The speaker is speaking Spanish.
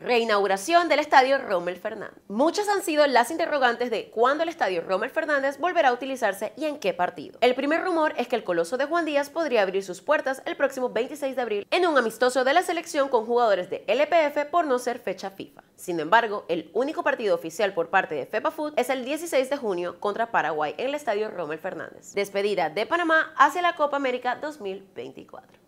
Reinauguración del estadio Rommel Fernández. Muchas han sido las interrogantes de cuándo el estadio Rommel Fernández volverá a utilizarse y en qué partido. El primer rumor es que el Coloso de Juan Díaz podría abrir sus puertas el próximo 26 de abril en un amistoso de la selección con jugadores de LPF por no ser fecha FIFA. Sin embargo, el único partido oficial por parte de FEPA Food es el 16 de junio contra Paraguay en el estadio Rommel Fernández. Despedida de Panamá hacia la Copa América 2024.